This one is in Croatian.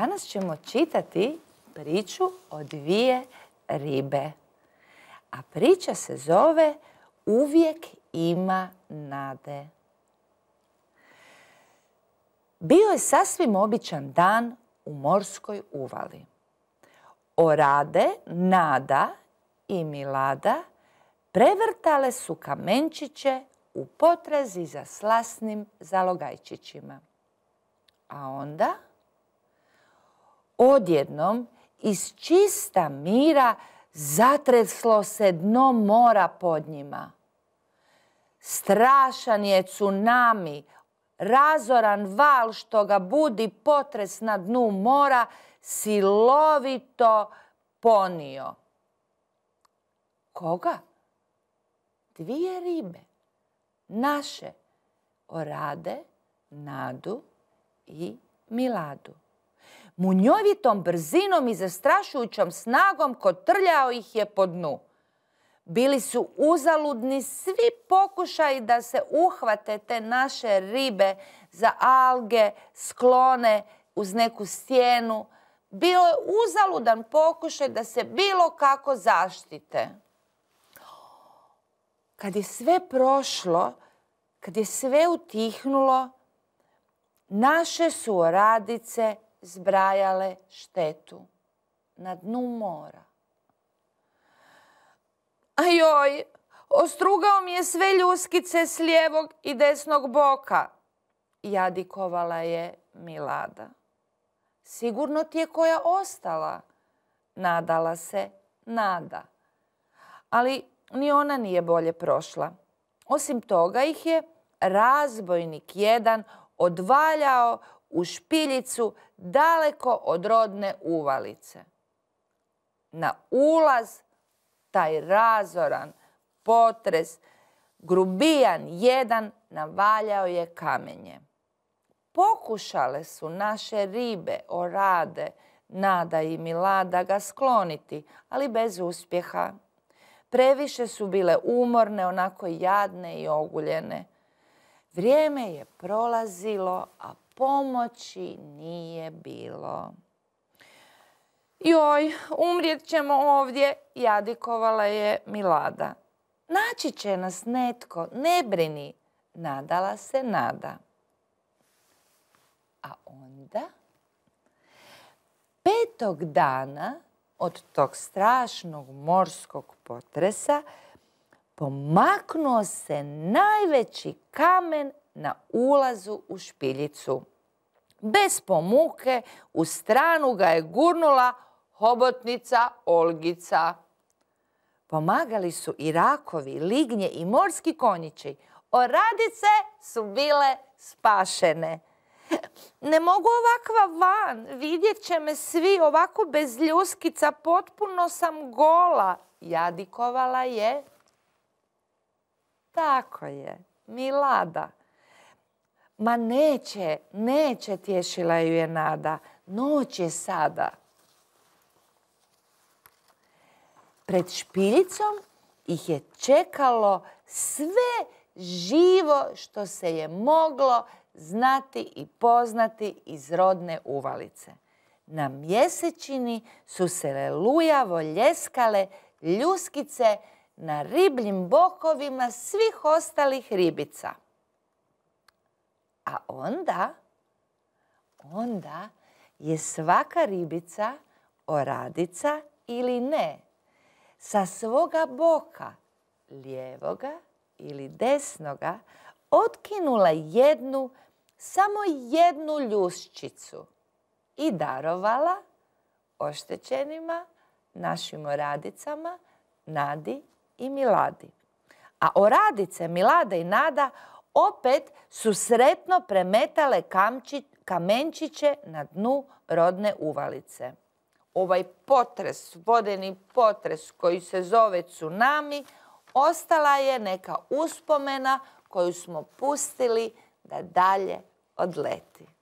Danas ćemo čitati priču o dvije ribe. A priča se zove Uvijek ima nade. Bio je sasvim običan dan u morskoj uvali. Orade, Nada i Milada prevrtale su kamenčiće u potrazi za slasnim zalogajčićima. A onda odjednom iz čista mira zatreslo se dno mora pod njima. Strašan je tsunami, razoran val što ga budi potres na dnu mora, silovito ponio. Koga? Dvije ribe. Naše. Orade, Nadu i Miladu munjovitom brzinom i zastrašujućom snagom kotrljao ih je po dnu. Bili su uzaludni svi pokušaji da se uhvate te naše ribe za alge, sklone uz neku stijenu. Bilo je uzaludan pokušaj da se bilo kako zaštite. Kad je sve prošlo, kad je sve utihnulo, naše su oradice zbrajale štetu na dnu mora. Ajoj, ostrugao mi je sve ljuskice s lijevog i desnog boka, jadikovala je Milada. Sigurno ti je koja ostala, nadala se Nada. Ali ni ona nije bolje prošla. Osim toga ih je razbojnik jedan odvaljao u špiljicu daleko od rodne uvalice. Na ulaz taj razoran potres, grubijan jedan navaljao je kamenje. Pokušale su naše ribe, orade, Nada i Mila ga skloniti, ali bez uspjeha. Previše su bile umorne, onako jadne i oguljene. Vrijeme je prolazilo, a pomoći nije bilo. Joj, umrijet ćemo ovdje, jadikovala je Milada. Naći će nas netko, ne brini, nadala se nada. A onda, petog dana od tog strašnog morskog potresa, pomaknuo se najveći kamen na ulazu u špiljicu. Bez pomuke u stranu ga je gurnula hobotnica Olgica. Pomagali su i rakovi, lignje i morski konjići. Oradice su bile spašene. Ne mogu ovakva van, vidjet će me svi ovako bez ljuskica, potpuno sam gola. Jadikovala je. Tako je, Milada. Ma neće, neće, tješila ju je nada. Noć je sada. Pred špiljicom ih je čekalo sve živo što se je moglo znati i poznati iz rodne uvalice. Na mjesečini su se lelujavo ljeskale ljuskice na ribljim bokovima svih ostalih ribica. A onda, onda je svaka ribica oradica ili ne. Sa svoga boka, lijevoga ili desnoga, otkinula jednu, samo jednu ljuščicu i darovala oštećenima, našim oradicama, Nadi i Miladi. A oradice Milada i Nada opet su sretno premetale kamenčiće na dnu rodne uvalice. Ovaj potres, vodeni potres koji se zove tsunami, ostala je neka uspomena koju smo pustili da dalje odleti.